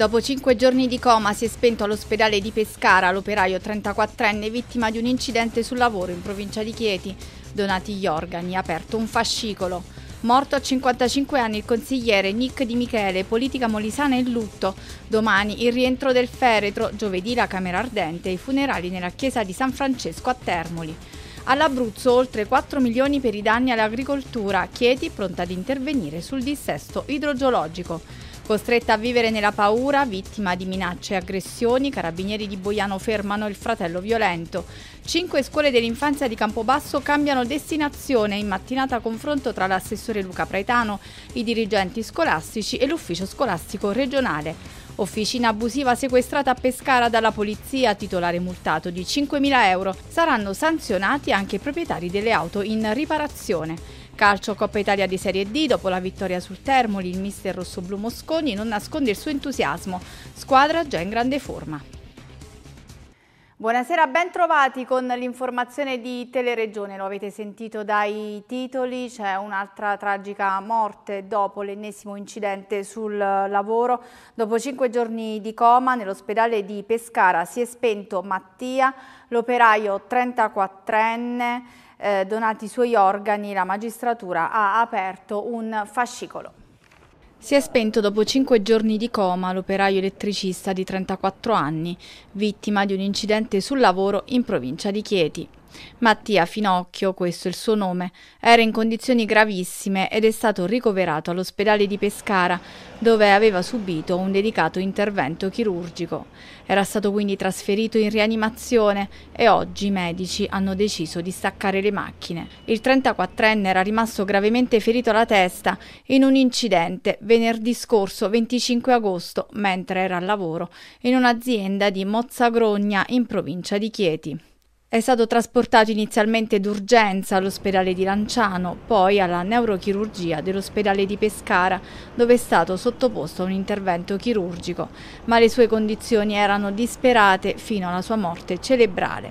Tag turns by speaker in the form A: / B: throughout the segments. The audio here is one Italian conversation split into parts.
A: Dopo cinque giorni di coma si è spento all'ospedale di Pescara l'operaio 34enne vittima di un incidente sul lavoro in provincia di Chieti. Donati gli organi, aperto un fascicolo. Morto a 55 anni il consigliere Nick Di Michele, politica molisana in lutto. Domani il rientro del feretro, giovedì la Camera Ardente e i funerali nella chiesa di San Francesco a Termoli. All'Abruzzo oltre 4 milioni per i danni all'agricoltura, Chieti pronta ad intervenire sul dissesto idrogeologico. Costretta a vivere nella paura, vittima di minacce e aggressioni, i carabinieri di Boiano fermano il fratello violento. Cinque scuole dell'infanzia di Campobasso cambiano destinazione in mattinata confronto tra l'assessore Luca Praetano, i dirigenti scolastici e l'ufficio scolastico regionale. Officina abusiva sequestrata a Pescara dalla polizia, titolare multato di 5.000 euro. Saranno sanzionati anche i proprietari delle auto in riparazione. Calcio Coppa Italia di Serie D, dopo la vittoria sul Termoli, il mister rossoblu Mosconi non nasconde il suo entusiasmo, squadra già in grande forma. Buonasera, ben trovati con l'informazione di Teleregione, lo avete sentito dai titoli, c'è un'altra tragica morte dopo l'ennesimo incidente sul lavoro. Dopo cinque giorni di coma nell'ospedale di Pescara si è spento Mattia, l'operaio 34enne, eh, donati i suoi organi, la magistratura ha aperto un fascicolo. Si è spento dopo cinque giorni di coma l'operaio elettricista di 34 anni, vittima di un incidente sul lavoro in provincia di Chieti. Mattia Finocchio, questo è il suo nome, era in condizioni gravissime ed è stato ricoverato all'ospedale di Pescara, dove aveva subito un dedicato intervento chirurgico. Era stato quindi trasferito in rianimazione e oggi i medici hanno deciso di staccare le macchine. Il 34enne era rimasto gravemente ferito alla testa in un incidente venerdì scorso 25 agosto mentre era al lavoro in un'azienda di Mozzagrogna in provincia di Chieti. È stato trasportato inizialmente d'urgenza all'ospedale di Lanciano, poi alla neurochirurgia dell'ospedale di Pescara, dove è stato sottoposto a un intervento chirurgico, ma le sue condizioni erano disperate fino alla sua morte cerebrale.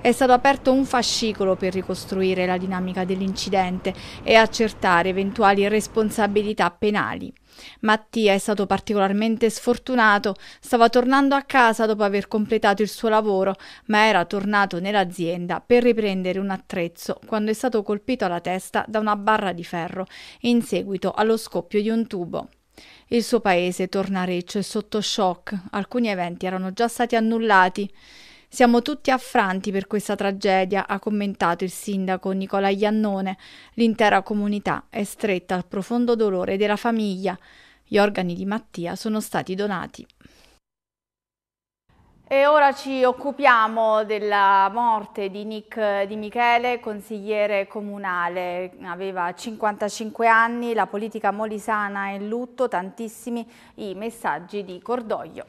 A: È stato aperto un fascicolo per ricostruire la dinamica dell'incidente e accertare eventuali responsabilità penali. Mattia è stato particolarmente sfortunato, stava tornando a casa dopo aver completato il suo lavoro, ma era tornato nell'azienda per riprendere un attrezzo quando è stato colpito alla testa da una barra di ferro in seguito allo scoppio di un tubo. Il suo paese torna a e sotto shock, alcuni eventi erano già stati annullati. Siamo tutti affranti per questa tragedia, ha commentato il sindaco Nicola Iannone. L'intera comunità è stretta al profondo dolore della famiglia. Gli organi di Mattia sono stati donati. E ora ci occupiamo della morte di Nick Di Michele, consigliere comunale. Aveva 55 anni, la politica molisana è in lutto, tantissimi i messaggi di cordoglio.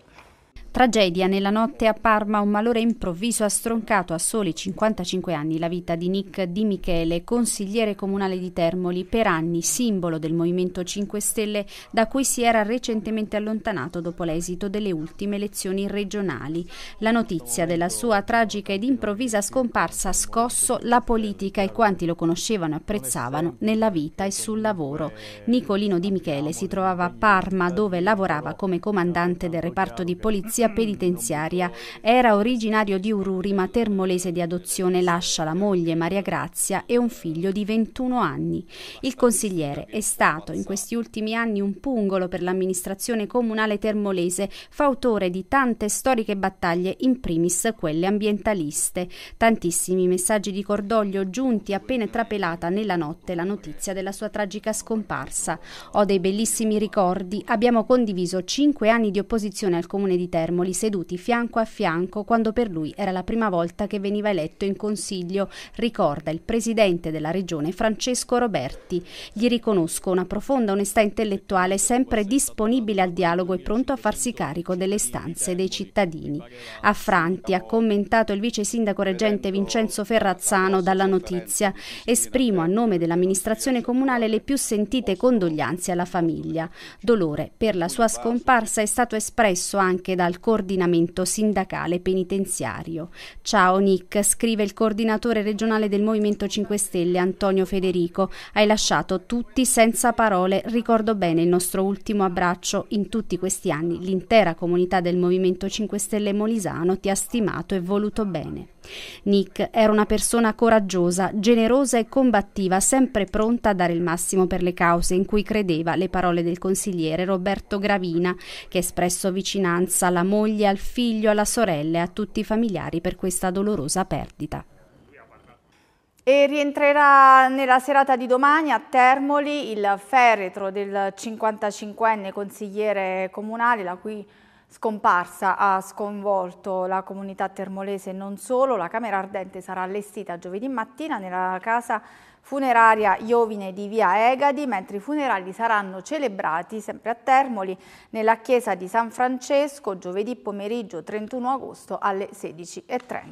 B: Tragedia, nella notte a Parma un malore improvviso ha stroncato a soli 55 anni la vita di Nick Di Michele, consigliere comunale di Termoli, per anni simbolo del Movimento 5 Stelle da cui si era recentemente allontanato dopo l'esito delle ultime elezioni regionali. La notizia della sua tragica ed improvvisa scomparsa ha scosso la politica e quanti lo conoscevano e apprezzavano nella vita e sul lavoro. Nicolino Di Michele si trovava a Parma dove lavorava come comandante del reparto di polizia polizia mm, penitenziaria. Era originario di Ururi ma termolese di adozione lascia la moglie Maria Grazia e un figlio di 21 anni. Il consigliere è stato in questi ultimi anni un pungolo per l'amministrazione comunale termolese, fautore di tante storiche battaglie, in primis quelle ambientaliste. Tantissimi messaggi di cordoglio giunti appena trapelata nella notte la notizia della sua tragica scomparsa. Ho dei bellissimi ricordi, abbiamo condiviso cinque anni di opposizione al comune di Termoli Ermoli seduti fianco a fianco quando per lui era la prima volta che veniva eletto in consiglio, ricorda il presidente della regione Francesco Roberti. Gli riconosco una profonda onestà intellettuale sempre disponibile al dialogo e pronto a farsi carico delle stanze dei cittadini. A Franti ha commentato il vice sindaco reggente Vincenzo Ferrazzano dalla notizia. Esprimo a nome dell'amministrazione comunale le più sentite condoglianze alla famiglia. Dolore per la sua scomparsa è stato espresso anche dal coordinamento sindacale penitenziario. Ciao Nick, scrive il coordinatore regionale del Movimento 5 Stelle Antonio Federico. Hai lasciato tutti senza parole. Ricordo bene il nostro ultimo abbraccio. In tutti questi anni l'intera comunità del Movimento 5 Stelle Molisano ti ha stimato e voluto bene. Nick era una persona coraggiosa, generosa e combattiva, sempre pronta a dare il massimo per le cause in cui credeva le parole del consigliere Roberto Gravina, che ha espresso vicinanza alla moglie, al figlio, alla sorella e a tutti i familiari per questa dolorosa perdita.
A: E rientrerà nella serata di domani a Termoli il feretro del 55enne consigliere comunale, la cui scomparsa ha sconvolto la comunità termolese e non solo. La camera ardente sarà allestita giovedì mattina nella casa funeraria Iovine di Via Egadi, mentre i funerali saranno celebrati sempre a Termoli nella chiesa di San Francesco giovedì pomeriggio 31 agosto alle 16.30.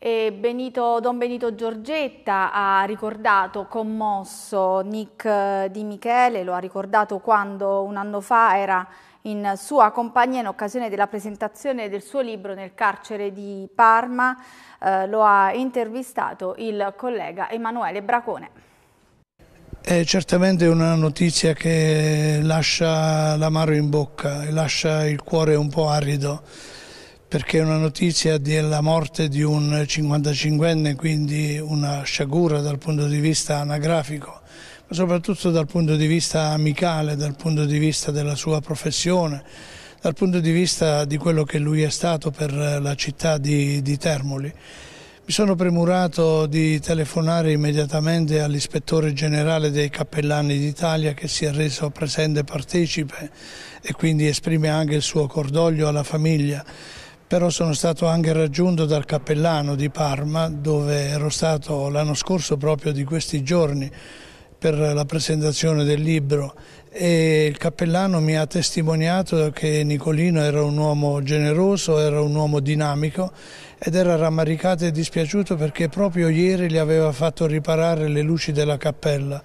A: E Benito, Don Benito Giorgetta ha ricordato commosso Nick eh, Di Michele, lo ha ricordato quando un anno fa era in sua compagnia in occasione della presentazione del suo libro nel carcere di Parma. Eh, lo ha intervistato il collega Emanuele Bracone.
C: È certamente una notizia che lascia l'amaro in bocca e lascia il cuore un po' arido perché è una notizia della morte di un 55enne, quindi una sciagura dal punto di vista anagrafico soprattutto dal punto di vista amicale, dal punto di vista della sua professione, dal punto di vista di quello che lui è stato per eh, la città di, di Termoli. Mi sono premurato di telefonare immediatamente all'ispettore generale dei Cappellani d'Italia che si è reso presente partecipe e quindi esprime anche il suo cordoglio alla famiglia. Però sono stato anche raggiunto dal cappellano di Parma dove ero stato l'anno scorso proprio di questi giorni per la presentazione del libro e il cappellano mi ha testimoniato che Nicolino era un uomo generoso, era un uomo dinamico ed era rammaricato e dispiaciuto perché proprio ieri gli aveva fatto riparare le luci della cappella.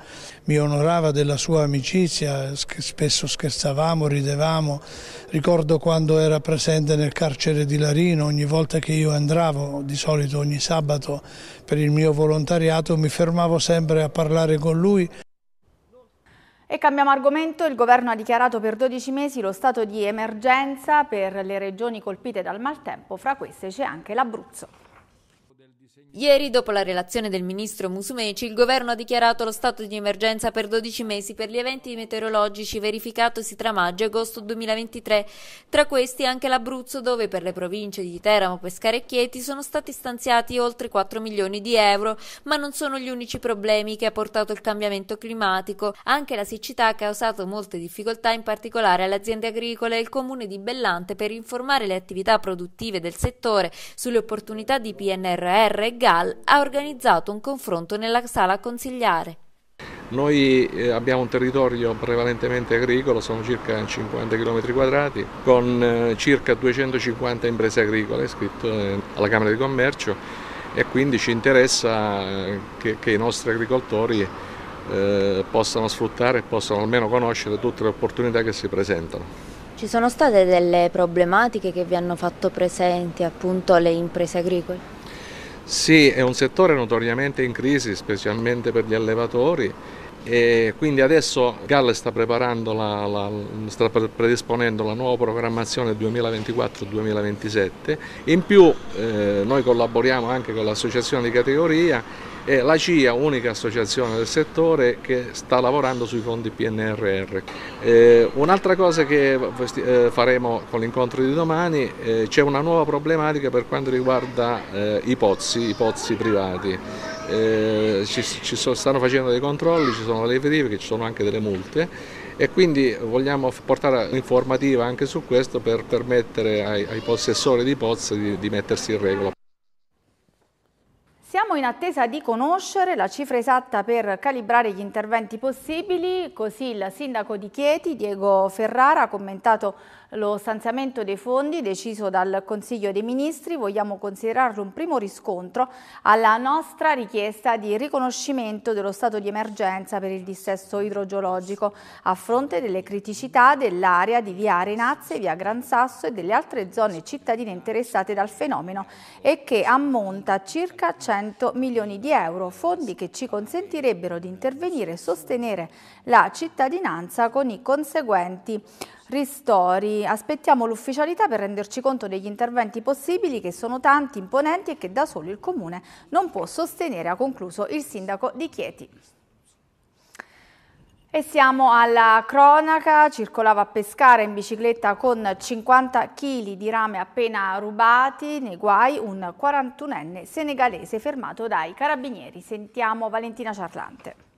C: Mi onorava della sua amicizia, spesso scherzavamo, ridevamo. Ricordo quando era presente nel carcere di Larino, ogni volta che io andavo, di solito ogni sabato, per il mio volontariato, mi fermavo sempre a parlare con lui
A: e cambiamo argomento, il governo ha dichiarato per 12 mesi lo stato di emergenza per le regioni colpite dal
B: maltempo, fra queste c'è anche l'Abruzzo.
D: Ieri, dopo la relazione del
B: ministro Musumeci, il governo ha dichiarato lo stato di emergenza per 12 mesi per gli eventi meteorologici verificatosi tra maggio e agosto 2023. Tra questi anche l'Abruzzo, dove per le province di Teramo, Pescara e Chieti sono stati stanziati oltre 4 milioni di euro, ma non sono gli unici problemi che ha portato il cambiamento climatico. Anche la siccità ha causato molte difficoltà, in particolare alle aziende agricole e il comune di Bellante per informare le attività produttive del settore sulle opportunità di PNRR e Gall ha organizzato un confronto nella sala consigliare.
E: Noi eh, abbiamo un territorio prevalentemente agricolo, sono circa 50 km quadrati, con eh, circa 250 imprese agricole iscritte eh, alla Camera di Commercio e quindi ci interessa che, che i nostri agricoltori eh, possano sfruttare e possano almeno conoscere tutte le opportunità che si presentano.
B: Ci sono state delle problematiche che vi hanno fatto presenti appunto le imprese agricole?
E: Sì, è un settore notoriamente in crisi, specialmente per gli allevatori. E quindi adesso Galle sta, la, la, sta predisponendo la nuova programmazione 2024-2027. In più eh, noi collaboriamo anche con l'associazione di categoria è la CIA, unica associazione del settore che sta lavorando sui fondi PNRR. Eh, un'altra cosa che eh, faremo con l'incontro di domani, eh, c'è una nuova problematica per quanto riguarda eh, i pozzi, i pozzi privati. Eh, ci, ci so, stanno facendo dei controlli, ci sono delle verifiche, ci sono anche delle multe e quindi vogliamo portare informativa anche su questo per permettere ai, ai possessori di pozzi di, di mettersi in regola.
A: Siamo in attesa di conoscere la cifra esatta per calibrare gli interventi possibili, così il sindaco di Chieti, Diego Ferrara, ha commentato lo stanziamento dei fondi deciso dal Consiglio dei Ministri vogliamo considerarlo un primo riscontro alla nostra richiesta di riconoscimento dello stato di emergenza per il dissesto idrogeologico a fronte delle criticità dell'area di via Arenazze, via Gran Sasso e delle altre zone cittadine interessate dal fenomeno e che ammonta a circa 100 milioni di euro, fondi che ci consentirebbero di intervenire e sostenere la cittadinanza con i conseguenti ristori. Aspettiamo l'ufficialità per renderci conto degli interventi possibili che sono tanti, imponenti e che da solo il Comune non può sostenere, ha concluso il sindaco di Chieti. E siamo alla cronaca, circolava a pescare in bicicletta con 50 kg di rame appena rubati, nei guai un 41enne senegalese fermato dai carabinieri. Sentiamo Valentina Ciarlante.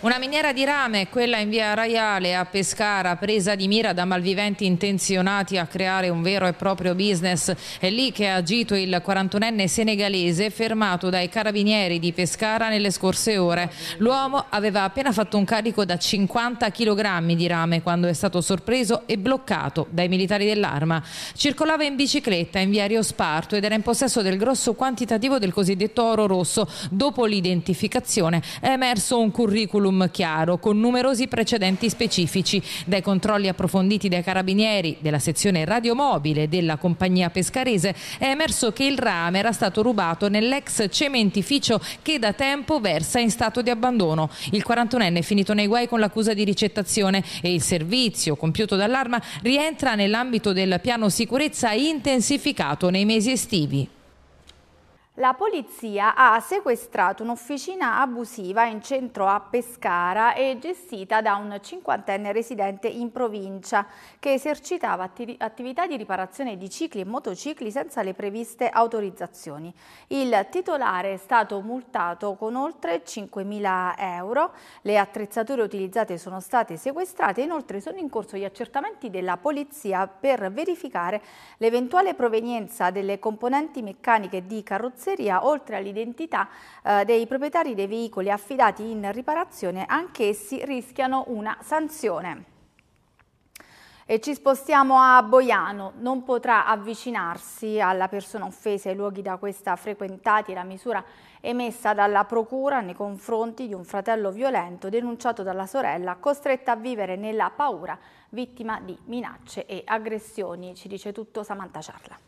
D: Una miniera di rame, quella in via Raiale a Pescara, presa di mira da malviventi intenzionati a creare un vero e proprio business. È lì che ha agito il 41enne senegalese fermato dai carabinieri di Pescara nelle scorse ore. L'uomo aveva appena fatto un carico da 50 kg di rame quando è stato sorpreso e bloccato dai militari dell'arma. Circolava in bicicletta in via Rio Sparto ed era in possesso del grosso quantitativo del cosiddetto oro rosso. Dopo l'identificazione è emerso un curriculum curriculum chiaro, con numerosi precedenti specifici, dai controlli approfonditi dai carabinieri, della sezione radiomobile della compagnia pescarese, è emerso che il rame era stato rubato nell'ex cementificio che da tempo versa in stato di abbandono. Il 41enne è finito nei guai con l'accusa di ricettazione e il servizio compiuto dall'arma rientra nell'ambito del piano sicurezza intensificato nei mesi estivi.
A: La polizia ha sequestrato un'officina abusiva in centro a Pescara e gestita da un cinquantenne residente in provincia che esercitava attività di riparazione di cicli e motocicli senza le previste autorizzazioni. Il titolare è stato multato con oltre 5.000 euro, le attrezzature utilizzate sono state sequestrate e inoltre sono in corso gli accertamenti della polizia per verificare l'eventuale provenienza delle componenti meccaniche di carrozzeria batteria, oltre all'identità eh, dei proprietari dei veicoli affidati in riparazione, anch'essi rischiano una sanzione. E ci spostiamo a Boiano, non potrà avvicinarsi alla persona offesa ai luoghi da questa frequentati la misura emessa dalla procura nei confronti di un fratello violento denunciato dalla sorella costretta a vivere nella paura vittima di minacce e aggressioni, ci dice tutto Samantha Ciarla.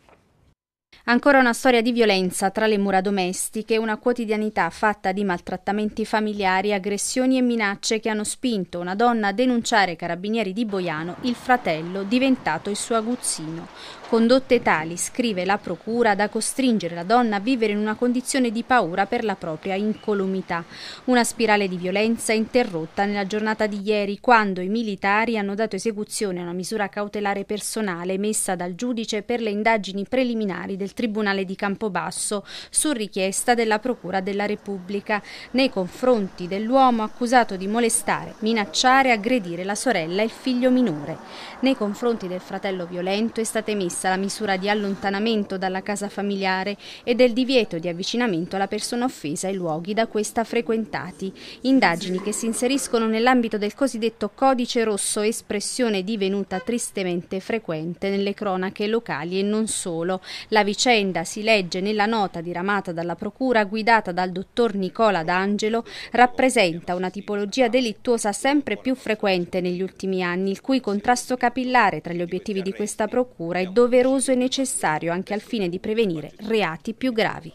B: Ancora una storia di violenza tra le mura domestiche, una quotidianità fatta di maltrattamenti familiari, aggressioni e minacce che hanno spinto una donna a denunciare ai carabinieri di Boiano il fratello diventato il suo aguzzino. Condotte tali, scrive la procura, da costringere la donna a vivere in una condizione di paura per la propria incolumità. Una spirale di violenza interrotta nella giornata di ieri, quando i militari hanno dato esecuzione a una misura cautelare personale messa dal giudice per le indagini preliminari del Tribunale di Campobasso su richiesta della Procura della Repubblica nei confronti dell'uomo accusato di molestare, minacciare e aggredire la sorella e il figlio minore. Nei confronti del fratello violento è stata emessa stessa la misura di allontanamento dalla casa familiare e del divieto di avvicinamento alla persona offesa ai luoghi da questa frequentati, indagini che si inseriscono nell'ambito del cosiddetto codice rosso, espressione divenuta tristemente frequente nelle cronache locali e non solo. La vicenda si legge nella nota diramata dalla procura guidata dal dottor Nicola D'Angelo, rappresenta una tipologia delittuosa sempre più frequente negli ultimi anni, il cui contrasto capillare tra gli obiettivi di questa procura è dove doveroso e necessario anche al fine di prevenire reati più gravi.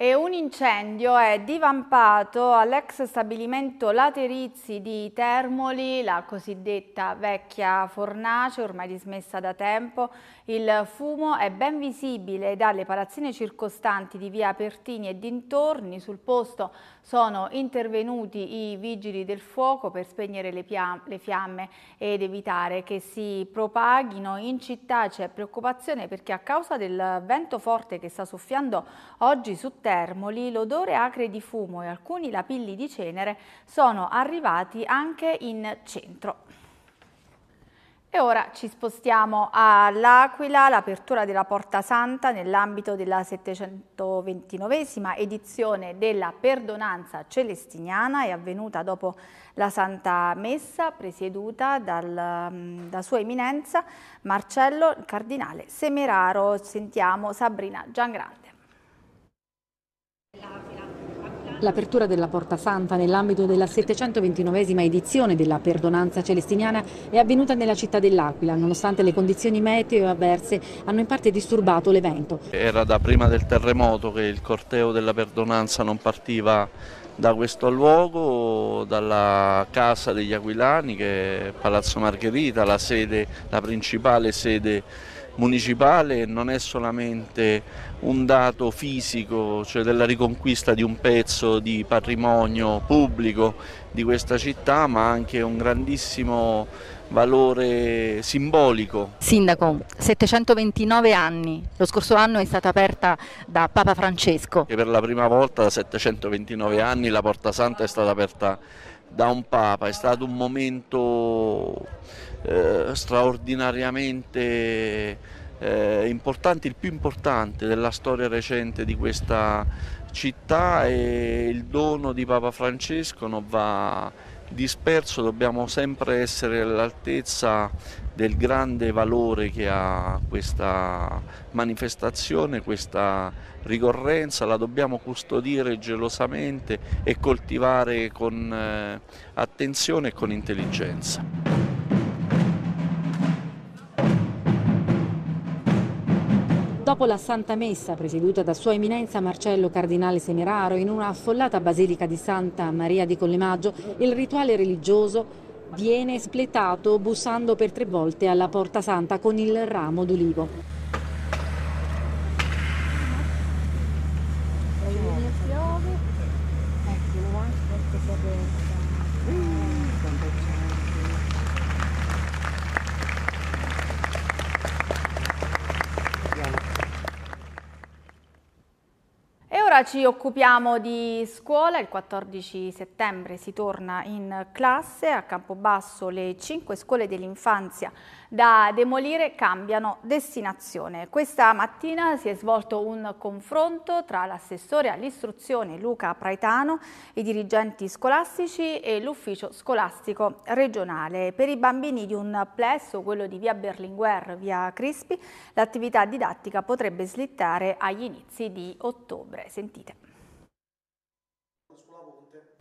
A: E un incendio è divampato all'ex stabilimento Laterizi di Termoli, la cosiddetta vecchia fornace, ormai dismessa da tempo. Il fumo è ben visibile dalle palazzine circostanti di via Pertini e dintorni. Sul posto sono intervenuti i vigili del fuoco per spegnere le, le fiamme ed evitare che si propaghino. In città c'è preoccupazione perché a causa del vento forte che sta soffiando oggi su Termoli, l'odore acre di fumo e alcuni lapilli di cenere sono arrivati anche in centro. E ora ci spostiamo all'Aquila, l'apertura della Porta Santa nell'ambito della 729esima edizione della Perdonanza Celestiniana è avvenuta dopo la Santa Messa presieduta dal, mm, da Sua Eminenza Marcello Cardinale Semeraro. Sentiamo Sabrina Giangrande.
D: L'apertura della Porta Santa nell'ambito della 729esima edizione della Perdonanza Celestiniana è avvenuta nella città dell'Aquila, nonostante le condizioni meteo avverse hanno in parte disturbato l'evento.
F: Era da prima del terremoto che il corteo della Perdonanza non partiva da questo luogo, dalla casa degli Aquilani che è Palazzo Margherita, la, sede, la principale sede municipale non è solamente un dato fisico, cioè della riconquista di un pezzo di patrimonio pubblico di questa città, ma anche un grandissimo valore simbolico.
D: Sindaco, 729 anni, lo scorso anno è stata aperta da Papa Francesco.
F: E per la prima volta da 729 anni la Porta Santa è stata aperta da un Papa, è stato un momento eh, straordinariamente eh, importante, il più importante della storia recente di questa città e il dono di Papa Francesco non va disperso, dobbiamo sempre essere all'altezza del grande valore che ha questa manifestazione, questa ricorrenza, la dobbiamo custodire gelosamente e coltivare con eh, attenzione e con intelligenza.
D: dopo la Santa Messa presieduta da Sua Eminenza Marcello Cardinale Semeraro in una affollata basilica di Santa Maria di Collemaggio, il rituale religioso viene espletato bussando per tre volte alla Porta Santa con il ramo d'olivo.
A: Ora ci occupiamo di scuola, il 14 settembre si torna in classe, a Campobasso le 5 scuole dell'infanzia da demolire cambiano destinazione. Questa mattina si è svolto un confronto tra l'assessore all'istruzione Luca Praetano, i dirigenti scolastici e l'ufficio scolastico regionale. Per i bambini di un plesso, quello di via Berlinguer, via Crispi, l'attività didattica potrebbe slittare agli inizi di ottobre. Sentite.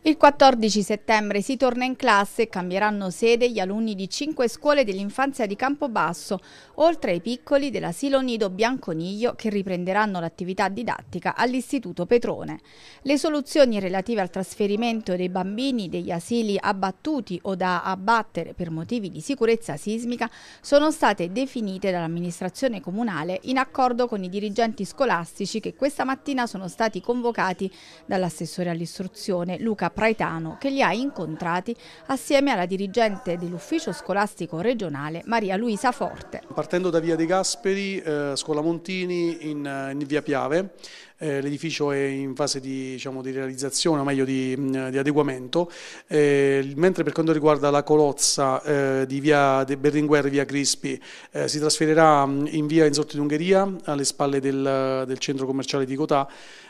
A: Il 14 settembre si torna in classe e cambieranno sede gli alunni di cinque scuole dell'infanzia di Campobasso, oltre ai piccoli dell'asilo nido Bianconiglio che riprenderanno l'attività didattica all'Istituto Petrone. Le soluzioni relative al trasferimento dei bambini degli asili abbattuti o da abbattere per motivi di sicurezza sismica sono state definite dall'amministrazione comunale in accordo con i dirigenti scolastici che questa mattina sono stati convocati dall'assessore all'istruzione Luca Praetano che li ha incontrati assieme alla dirigente dell'ufficio scolastico regionale Maria Luisa Forte.
G: Partendo da Via De Gasperi, eh, Scuola Montini in, eh, in Via Piave eh, l'edificio è in fase di, diciamo, di realizzazione, o meglio di, mm, di adeguamento, eh, mentre per quanto riguarda la colozza eh, di via De Berlinguer, via Crispi, eh, si trasferirà mm, in via Insorti d'Ungheria, alle spalle del, del centro commerciale di Cotà,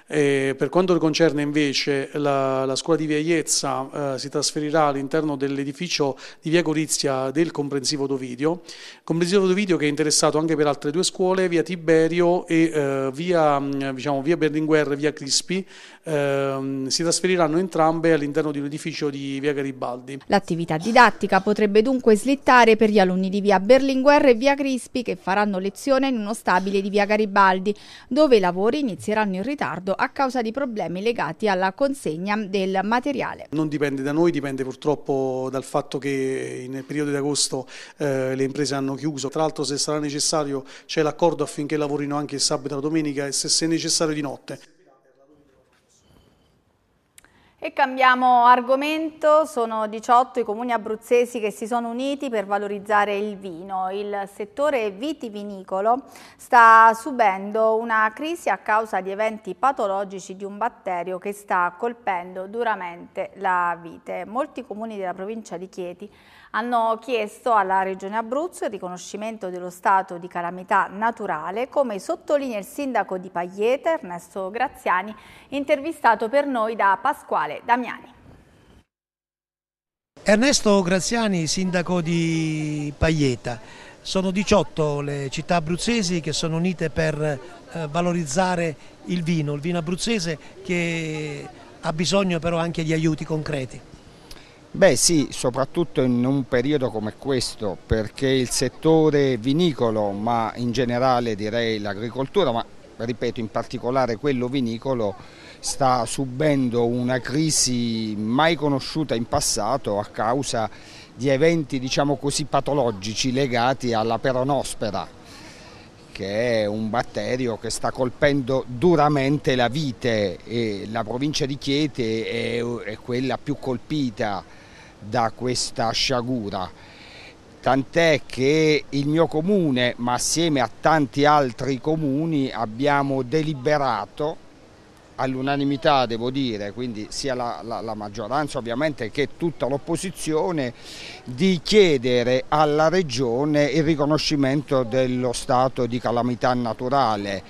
G: eh, per quanto concerne invece la, la scuola di via Iezza, eh, si trasferirà all'interno dell'edificio di via Gorizia del comprensivo Dovidio, comprensivo Dovidio che è interessato anche per altre due scuole, via Tiberio e eh, via, mm, diciamo, via Berlinguer e via Crispi, ehm, si trasferiranno entrambe all'interno di un edificio di via Garibaldi.
A: L'attività didattica potrebbe dunque slittare per gli alunni di via Berlinguer e via Crispi che faranno lezione in uno stabile di via Garibaldi, dove i lavori inizieranno in ritardo a causa di problemi legati alla consegna del materiale.
G: Non dipende da noi, dipende purtroppo dal fatto che nel periodo di agosto eh, le imprese hanno chiuso. Tra l'altro se sarà necessario c'è l'accordo affinché lavorino anche il sabato e la domenica e se, se necessario di no notte.
A: E cambiamo argomento, sono 18 i comuni abruzzesi che si sono uniti per valorizzare il vino. Il settore vitivinicolo sta subendo una crisi a causa di eventi patologici di un batterio che sta colpendo duramente la vite. Molti comuni della provincia di Chieti hanno chiesto alla Regione Abruzzo il riconoscimento dello stato di calamità naturale, come sottolinea il sindaco di Pagliete, Ernesto Graziani, intervistato per noi da Pasquale Damiani.
C: Ernesto Graziani, sindaco di Paglieta. Sono 18 le città abruzzesi che sono unite per eh, valorizzare il vino, il vino abruzzese che ha bisogno però anche di aiuti concreti.
H: Beh sì, soprattutto in un periodo come questo, perché il settore vinicolo, ma in generale direi l'agricoltura, ma ripeto in particolare quello vinicolo, sta subendo una crisi mai conosciuta in passato a causa di eventi diciamo così patologici legati alla peronospera che è un batterio che sta colpendo duramente la vite e la provincia di Chieti è, è quella più colpita da questa sciagura. Tant'è che il mio comune, ma assieme a tanti altri comuni, abbiamo deliberato all'unanimità devo dire, quindi sia la, la, la maggioranza ovviamente che tutta l'opposizione, di chiedere alla Regione il riconoscimento dello stato di calamità naturale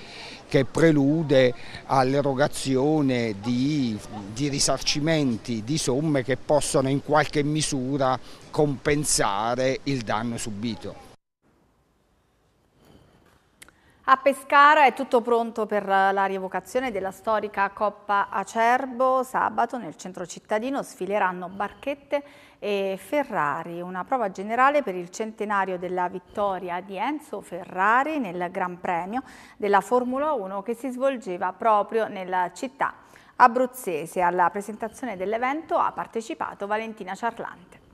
H: che prelude all'erogazione di, di, risarcimenti, di somme che possono in qualche misura compensare il danno subito.
A: A Pescara è tutto pronto per la rievocazione della storica Coppa Acerbo. Sabato nel centro cittadino sfileranno barchette e Ferrari, una prova generale per il centenario della vittoria di Enzo Ferrari nel Gran Premio della Formula 1 che si svolgeva proprio nella città abruzzese. Alla presentazione dell'evento ha partecipato Valentina Ciarlante.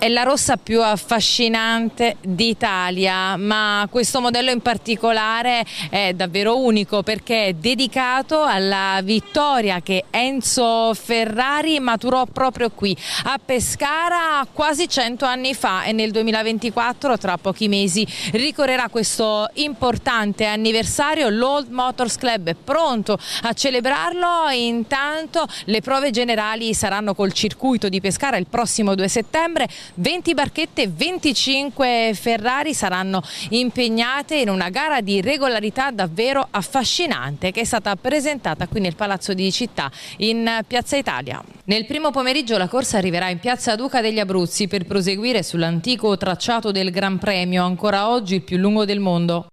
D: È la rossa più affascinante d'Italia, ma questo modello in particolare è davvero unico perché è dedicato alla vittoria che Enzo Ferrari maturò proprio qui a Pescara quasi 100 anni fa e nel 2024 tra pochi mesi ricorrerà questo importante anniversario. L'Old Motors Club è pronto a celebrarlo, intanto le prove generali saranno col circuito di Pescara il prossimo 2 settembre 20 barchette e 25 Ferrari saranno impegnate in una gara di regolarità davvero affascinante che è stata presentata qui nel Palazzo di Città in Piazza Italia. Nel primo pomeriggio la corsa arriverà in Piazza Duca degli Abruzzi per proseguire sull'antico tracciato del Gran Premio, ancora oggi il più lungo del mondo.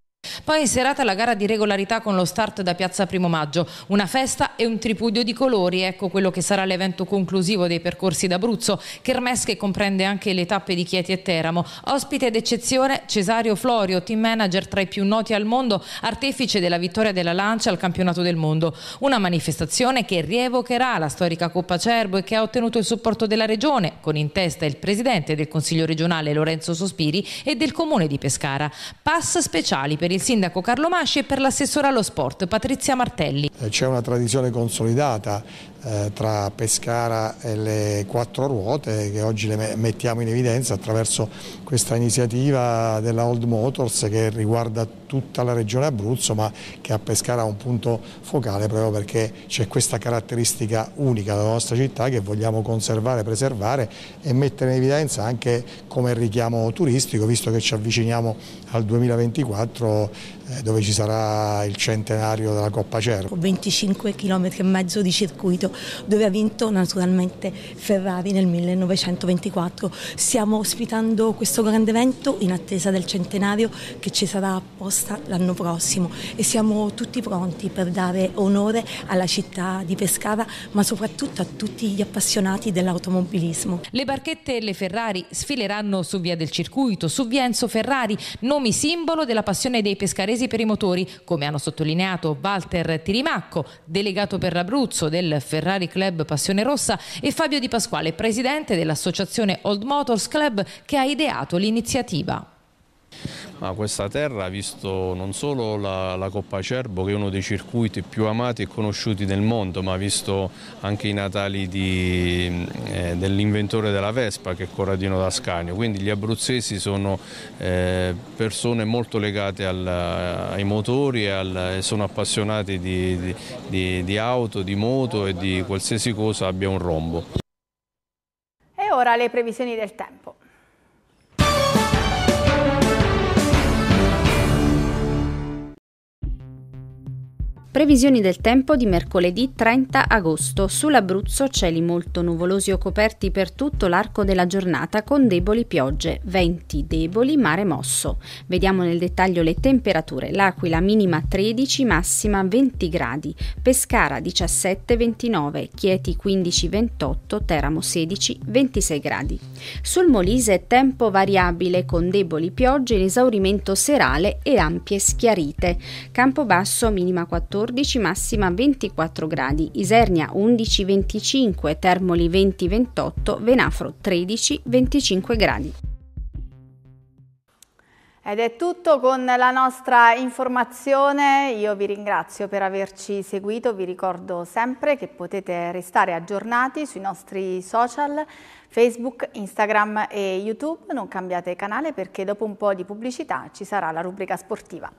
D: Poi in serata la gara di regolarità con lo start da Piazza Primo Maggio, una festa e un tripudio di colori, ecco quello che sarà l'evento conclusivo dei percorsi d'Abruzzo, Kermes che comprende anche le tappe di Chieti e Teramo. Ospite d'eccezione Cesario Florio, team manager tra i più noti al mondo, artefice della vittoria della Lancia al campionato del mondo. Una manifestazione che rievocherà la storica Coppa Cerbo e che ha ottenuto il supporto della regione, con in testa il presidente del Consiglio regionale Lorenzo Sospiri e del comune di Pescara. Pass speciali per il il sindaco Carlo Masci e per l'assessora allo sport Patrizia Martelli.
G: Eh, c'è una tradizione consolidata eh, tra Pescara e le quattro ruote che oggi le mettiamo in evidenza attraverso questa iniziativa della Old Motors che riguarda tutta la regione Abruzzo ma che a Pescara ha un punto focale proprio perché c'è questa caratteristica unica della nostra città che vogliamo conservare, preservare e mettere in evidenza anche come richiamo turistico visto che ci avviciniamo al 2024 eh, dove ci sarà il centenario della Coppa Cervo.
D: 25 km e mezzo di circuito dove ha vinto naturalmente Ferrari nel 1924. Stiamo ospitando questo grande evento in attesa del centenario che ci sarà apposta l'anno prossimo e siamo tutti pronti per dare onore alla città di Pescara ma soprattutto a tutti gli appassionati dell'automobilismo. Le barchette e le Ferrari sfileranno su via del circuito, su Vienzo Ferrari, nomi simbolo della passione dei pescaresi presi per i motori, come hanno sottolineato Walter Tirimacco, delegato per l'Abruzzo del Ferrari Club Passione Rossa, e Fabio Di Pasquale, presidente dell'associazione Old Motors Club che ha ideato l'iniziativa.
F: Ma questa terra ha visto non solo la, la Coppa Acerbo, che è uno dei circuiti più amati e conosciuti del mondo, ma ha visto anche i natali eh, dell'inventore della Vespa, che è Corradino D'Ascanio. Quindi gli abruzzesi sono eh, persone molto legate al, ai motori, al, sono appassionati di, di, di, di auto, di moto e di qualsiasi cosa abbia un rombo.
A: E ora le previsioni del tempo.
B: Previsioni del tempo di mercoledì 30 agosto. Sull'Abruzzo cieli molto nuvolosi o coperti per tutto l'arco della giornata con deboli piogge, venti deboli, mare mosso. Vediamo nel dettaglio le temperature. L'Aquila minima 13, massima 20 gradi. Pescara 17-29, Chieti 15-28, Teramo 16-26 gradi. Sul Molise tempo variabile con deboli piogge in esaurimento serale e ampie schiarite. Campobasso minima 14 14, massima 24 gradi, Isernia 11-25, Termoli 20-28, Venafro 13-25 gradi.
A: Ed è tutto con la nostra informazione, io vi ringrazio per averci seguito, vi ricordo sempre che potete restare aggiornati sui nostri social, Facebook, Instagram e YouTube, non cambiate canale perché dopo un po' di pubblicità ci sarà la rubrica sportiva.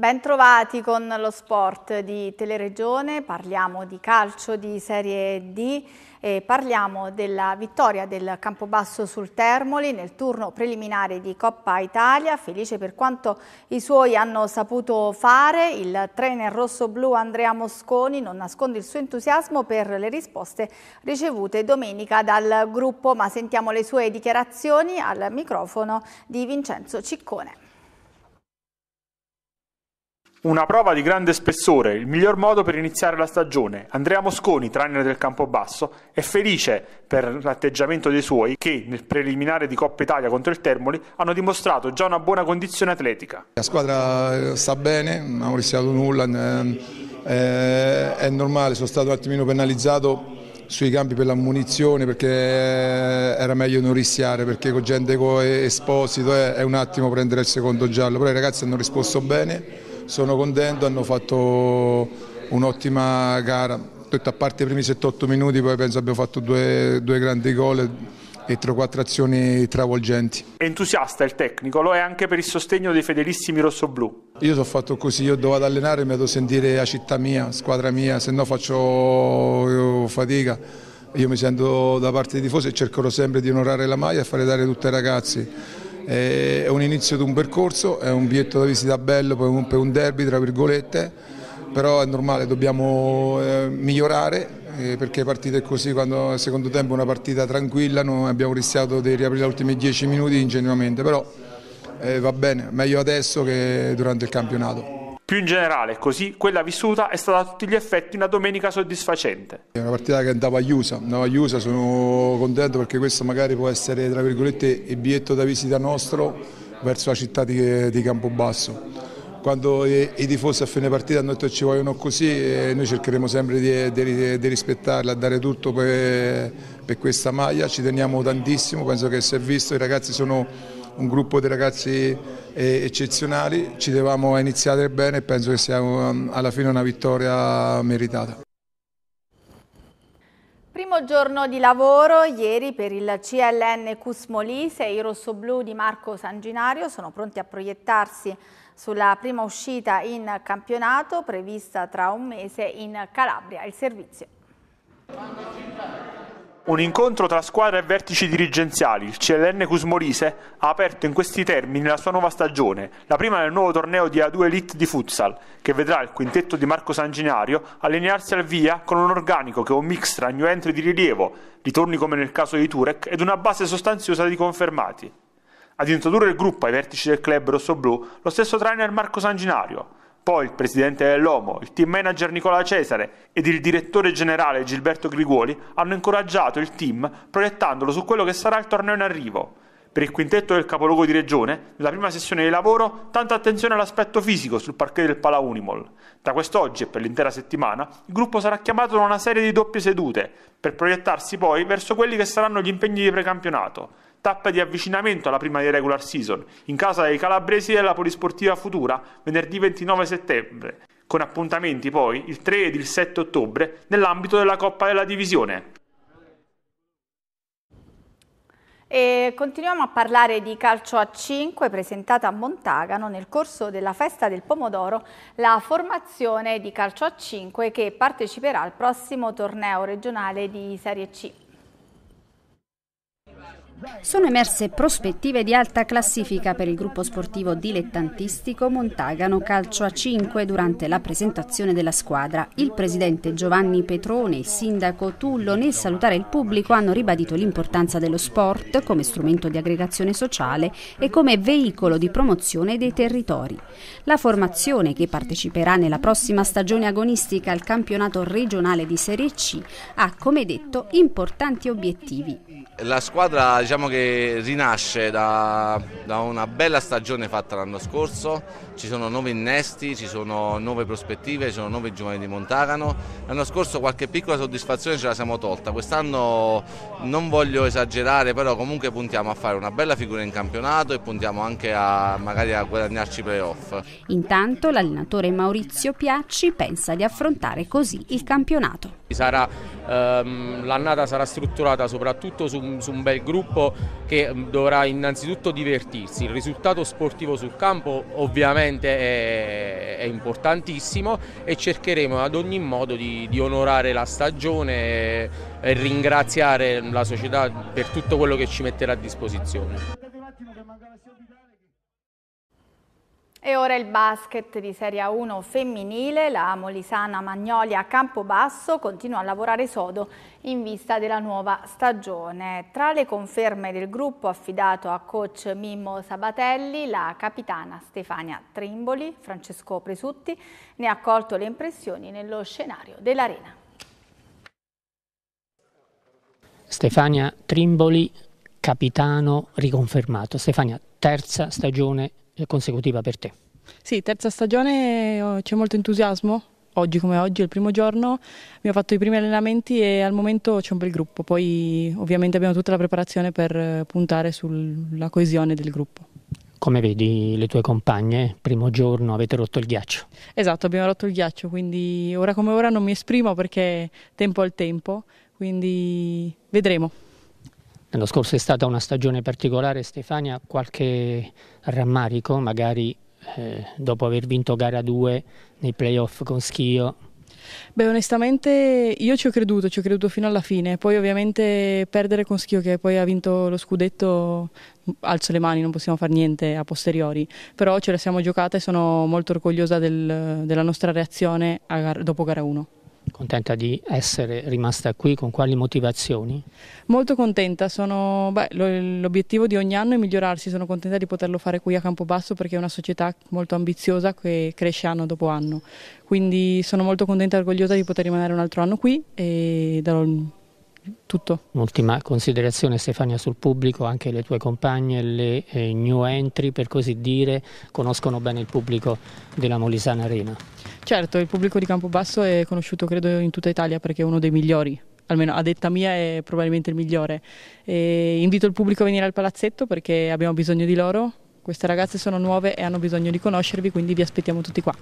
A: Bentrovati con lo sport di Teleregione, parliamo di calcio di Serie D e parliamo della vittoria del Campobasso sul Termoli nel turno preliminare di Coppa Italia, felice per quanto i suoi hanno saputo fare, il trainer rosso-blu Andrea Mosconi non nasconde il suo entusiasmo per le risposte ricevute domenica dal gruppo, ma sentiamo le sue dichiarazioni al microfono di Vincenzo Ciccone.
I: Una prova di grande spessore, il miglior modo per iniziare la stagione. Andrea Mosconi, trainer del basso, è felice per l'atteggiamento dei suoi che nel preliminare di Coppa Italia contro il Termoli hanno dimostrato già una buona condizione atletica.
J: La squadra eh, sta bene, non abbiamo rischiato nulla, è normale, sono stato un attimino penalizzato sui campi per l'ammunizione perché eh, era meglio non rischiare perché con gente esposito eh, è un attimo prendere il secondo giallo, però i ragazzi hanno risposto bene sono contento, hanno fatto un'ottima gara, tutto a parte i primi 7-8 minuti, poi penso abbiamo fatto due, due grandi gol e tre o quattro azioni travolgenti.
I: Entusiasta il tecnico, lo è anche per il sostegno dei fedelissimi rossoblù.
J: Io sono fatto così, io devo ad allenare, mi devo sentire a città mia, squadra mia, se no faccio fatica. Io mi sento da parte dei tifosi e cercherò sempre di onorare la maglia e fare dare tutti ai ragazzi. Eh, è un inizio di un percorso, è un biglietto da visita bello per un derby, tra virgolette, però è normale, dobbiamo eh, migliorare eh, perché partite così quando al secondo tempo è una partita tranquilla, non abbiamo rischiato di riaprire gli ultimi dieci minuti ingenuamente, però va bene, meglio adesso che durante il campionato.
I: Più in generale, così, quella vissuta è stata a tutti gli effetti una domenica soddisfacente.
J: È una partita che andava chiusa, andava chiusa, sono contento perché questo magari può essere, tra virgolette, il biglietto da visita nostro verso la città di, di Campobasso. Quando i, i, tifosi a fine partita hanno detto ci vogliono così, noi cercheremo sempre di, di, di rispettarla, dare tutto per, per questa maglia, ci teniamo tantissimo, penso che si è visto, i ragazzi sono un gruppo di ragazzi eh, eccezionali, ci dovevamo iniziare bene e penso che sia um, alla fine una vittoria meritata.
A: Primo giorno di lavoro ieri per il CLN Cusmolise e i rossoblù di Marco Sanginario sono pronti a proiettarsi sulla prima uscita in campionato prevista tra un mese in Calabria. Il servizio.
I: Un incontro tra squadra e vertici dirigenziali, il CLN Cusmolise ha aperto in questi termini la sua nuova stagione, la prima del nuovo torneo di A2 Elite di futsal, che vedrà il quintetto di Marco Sanginario allinearsi al via con un organico che è un mix tra new entry di rilievo, ritorni come nel caso di Turek, ed una base sostanziosa di confermati. Ad introdurre il gruppo ai vertici del club rossoblù lo stesso trainer Marco Sanginario, poi il presidente dell'Omo, il team manager Nicola Cesare ed il direttore generale Gilberto Griguoli hanno incoraggiato il team proiettandolo su quello che sarà il torneo in arrivo. Per il quintetto del capoluogo di regione, nella prima sessione di lavoro, tanta attenzione all'aspetto fisico sul parquet del Pala Unimol. Da quest'oggi e per l'intera settimana, il gruppo sarà chiamato da una serie di doppie sedute, per proiettarsi poi verso quelli che saranno gli impegni di precampionato. Tappa di avvicinamento alla prima di regular season, in casa dei calabresi della Polisportiva Futura, venerdì 29 settembre, con appuntamenti poi il 3 ed il 7 ottobre nell'ambito della Coppa della Divisione.
A: E continuiamo a parlare di calcio a 5 presentata a Montagano nel corso della festa del pomodoro, la formazione di calcio a 5 che parteciperà al prossimo torneo regionale di Serie C
B: sono emerse prospettive di alta classifica per il gruppo sportivo dilettantistico Montagano Calcio a 5 durante la presentazione della squadra. Il presidente Giovanni Petrone e il sindaco Tullo nel salutare il pubblico hanno ribadito l'importanza dello sport come strumento di aggregazione sociale e come veicolo di promozione dei territori. La formazione che parteciperà nella prossima stagione agonistica al campionato regionale di Serie C ha, come detto, importanti obiettivi
F: la squadra diciamo che rinasce da, da, una bella stagione fatta l'anno scorso, ci sono nuovi innesti, ci sono nuove prospettive, ci sono nuovi giovani di Montagano. L'anno scorso qualche piccola soddisfazione ce la siamo tolta, quest'anno non voglio esagerare, però comunque puntiamo a fare una bella figura in campionato e puntiamo anche a magari a guadagnarci playoff.
B: Intanto l'allenatore Maurizio Piacci pensa di affrontare così il campionato.
F: Sarà, ehm, l'annata sarà strutturata soprattutto su su un bel gruppo che mm, dovrà innanzitutto divertirsi. Il risultato sportivo sul campo ovviamente è, è importantissimo e cercheremo ad ogni modo di, di onorare la stagione e, e ringraziare la società per tutto quello che ci metterà a disposizione.
A: E ora il basket di Serie 1 femminile, la Molisana Magnolia Campobasso continua a lavorare sodo in vista della nuova stagione. Tra le conferme del gruppo affidato a coach Mimmo Sabatelli, la capitana Stefania Trimboli, Francesco Presutti, ne ha colto le impressioni nello scenario dell'arena.
K: Stefania Trimboli, capitano riconfermato. Stefania, terza stagione consecutiva per te.
L: Sì, terza stagione eh, c'è molto entusiasmo, oggi come oggi, è il primo giorno, abbiamo fatto i primi allenamenti e al momento c'è un bel gruppo, poi ovviamente abbiamo tutta la preparazione per eh, puntare sulla
K: coesione del gruppo. Come vedi le tue compagne, primo giorno avete rotto il ghiaccio?
L: Esatto, abbiamo rotto il ghiaccio, quindi ora come ora non mi esprimo perché tempo al tempo, quindi vedremo.
K: Nello scorso è stata una stagione particolare, Stefania, qualche rammarico, magari eh, dopo aver vinto gara 2 nei playoff con Schio,
L: Beh, onestamente io ci ho creduto, ci ho creduto fino alla fine. Poi ovviamente perdere con Schio che poi ha vinto lo scudetto, alzo le mani, non possiamo fare niente a posteriori. Però ce la siamo giocata e sono molto orgogliosa del,
K: della nostra reazione a, dopo gara 1. Contenta di essere rimasta qui, con quali motivazioni?
L: Molto contenta, sono, beh, l'obiettivo di ogni anno è migliorarsi, sono contenta di poterlo fare qui a Campobasso perché è una società molto ambiziosa che cresce anno dopo anno, quindi sono molto contenta e orgogliosa di poter rimanere un altro anno qui e darò
K: tutto. Un'ultima considerazione Stefania sul pubblico, anche le tue compagne, le eh, new entry per così dire, conoscono bene il pubblico della Molisana Arena.
L: Certo, il pubblico di Campobasso è conosciuto credo in tutta Italia perché è uno dei migliori almeno a detta mia è probabilmente il migliore. E invito il pubblico a venire al palazzetto perché abbiamo bisogno di loro. Queste ragazze sono nuove e hanno bisogno di conoscervi, quindi vi aspettiamo tutti qua.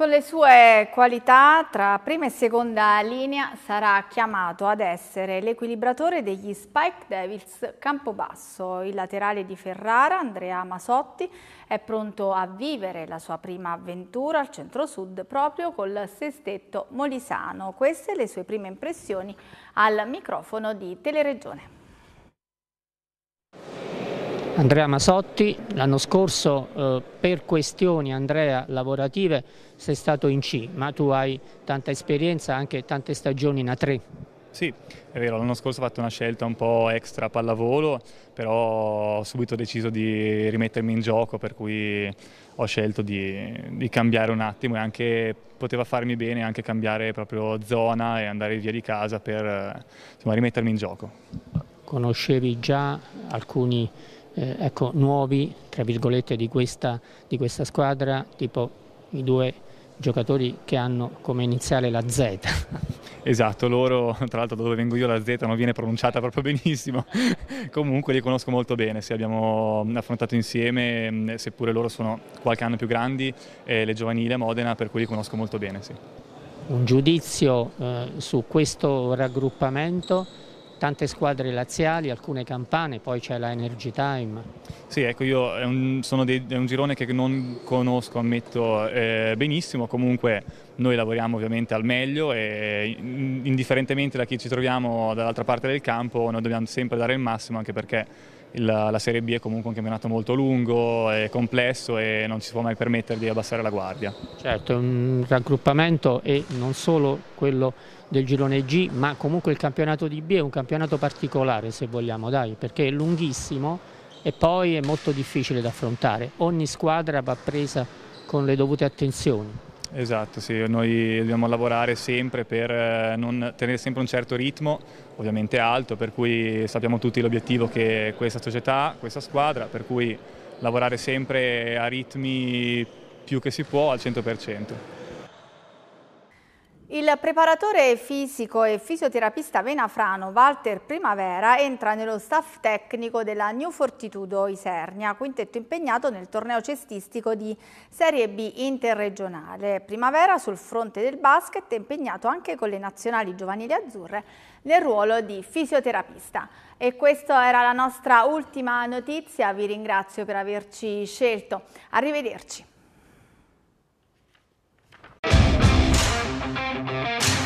A: Con le sue qualità tra prima e seconda linea sarà chiamato ad essere l'equilibratore degli Spike Devils Campobasso. Il laterale di Ferrara, Andrea Masotti, è pronto a vivere la sua prima avventura al centro-sud proprio col sestetto molisano. Queste le sue prime impressioni al microfono di Teleregione.
K: Andrea Masotti, l'anno scorso eh, per questioni Andrea, lavorative sei stato in C, ma tu hai tanta esperienza, anche tante stagioni in A3.
M: Sì, è vero, l'anno scorso ho fatto una scelta un po' extra pallavolo, però ho subito deciso di rimettermi in gioco, per cui ho scelto di, di cambiare un attimo e anche poteva farmi bene anche cambiare proprio zona e andare via di casa per insomma, rimettermi in gioco.
K: Conoscevi già alcuni eh, ecco, nuovi tra virgolette, di, questa, di questa squadra, tipo i due giocatori che hanno come iniziale
M: la Z. Esatto, loro, tra l'altro da dove vengo io la Z non viene pronunciata proprio benissimo, comunque li conosco molto bene, se abbiamo affrontato insieme, seppure loro sono qualche anno più grandi, eh, le giovanili a Modena, per cui li conosco molto bene. Sì. Un
K: giudizio eh, su questo raggruppamento? tante squadre laziali,
M: alcune campane, poi c'è la Energy Time. Sì, ecco, io è un, dei, è un girone che non conosco, ammetto eh, benissimo, comunque noi lavoriamo ovviamente al meglio e indifferentemente da chi ci troviamo dall'altra parte del campo noi dobbiamo sempre dare il massimo anche perché la, la, Serie B è comunque un campionato molto lungo e complesso e non ci si può mai permettere di abbassare la guardia.
K: Certo, è un raggruppamento e non solo quello del girone G, ma comunque il campionato di B è un campionato particolare se vogliamo, dai, perché è lunghissimo e poi è molto difficile da affrontare. Ogni squadra va presa con le dovute attenzioni.
M: Esatto, sì, noi dobbiamo lavorare sempre per eh, non tenere sempre un certo ritmo, ovviamente alto, per cui sappiamo tutti l'obiettivo che questa società, questa squadra, per cui lavorare sempre a ritmi più che si può al 100%.
A: Il preparatore fisico e fisioterapista venafrano Walter Primavera entra nello staff tecnico della New Fortitudo Isernia, quintetto impegnato nel torneo cestistico di Serie B interregionale. Primavera sul fronte del basket è impegnato anche con le nazionali giovanili azzurre nel ruolo di fisioterapista. E questa era la nostra ultima notizia, vi ringrazio per averci scelto. Arrivederci. Música